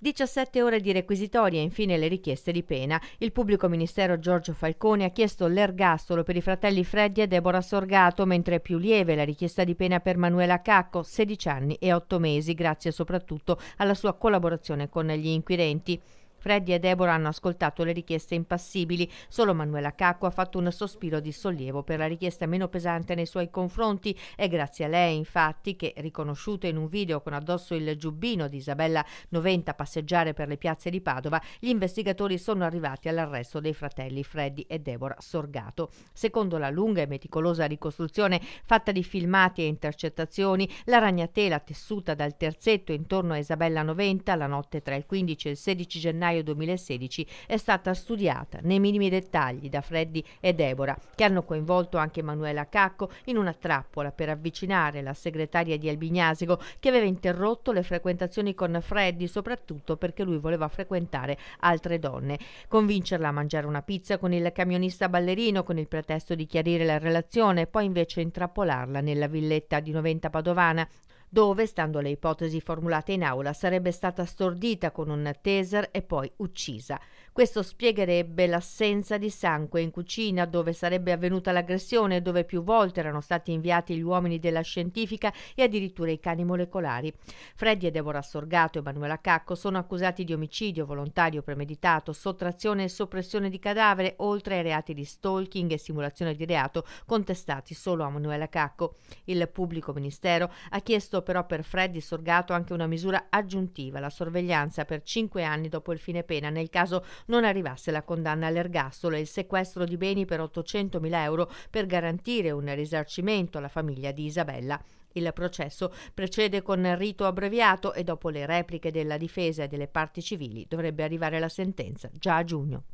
17 ore di requisitoria e infine le richieste di pena. Il pubblico ministero Giorgio Falcone ha chiesto l'ergastolo per i fratelli Freddi e Deborah Sorgato, mentre è più lieve la richiesta di pena per Manuela Cacco, 16 anni e 8 mesi, grazie soprattutto alla sua collaborazione con gli inquirenti. Freddy e Deborah hanno ascoltato le richieste impassibili, solo Manuela Cacco ha fatto un sospiro di sollievo per la richiesta meno pesante nei suoi confronti È grazie a lei infatti che, riconosciuta in un video con addosso il giubbino di Isabella Noventa a passeggiare per le piazze di Padova, gli investigatori sono arrivati all'arresto dei fratelli Freddy e Deborah Sorgato. Secondo la lunga e meticolosa ricostruzione fatta di filmati e intercettazioni, la ragnatela tessuta dal terzetto intorno a Isabella Noventa la notte tra il 15 e il 16 gennaio gennaio 2016 è stata studiata nei minimi dettagli da Freddy e Deborah, che hanno coinvolto anche Manuela Cacco in una trappola per avvicinare la segretaria di Albignasico che aveva interrotto le frequentazioni con Freddy soprattutto perché lui voleva frequentare altre donne, convincerla a mangiare una pizza con il camionista ballerino con il pretesto di chiarire la relazione, poi invece intrappolarla nella villetta di Noventa Padovana dove, stando alle ipotesi formulate in aula, sarebbe stata stordita con un taser e poi uccisa. Questo spiegherebbe l'assenza di sangue in cucina dove sarebbe avvenuta l'aggressione, dove più volte erano stati inviati gli uomini della scientifica e addirittura i cani molecolari. Freddy e Deborah Sorgato e Manuela Cacco sono accusati di omicidio volontario premeditato, sottrazione e soppressione di cadavere, oltre ai reati di stalking e simulazione di reato contestati solo a Manuela Cacco. Il pubblico ministero ha chiesto però per Freddy Sorgato anche una misura aggiuntiva, la sorveglianza per cinque anni dopo il fine pena nel caso non arrivasse la condanna all'ergastolo e il sequestro di beni per 800.000 euro per garantire un risarcimento alla famiglia di Isabella. Il processo precede con rito abbreviato e dopo le repliche della difesa e delle parti civili dovrebbe arrivare la sentenza già a giugno.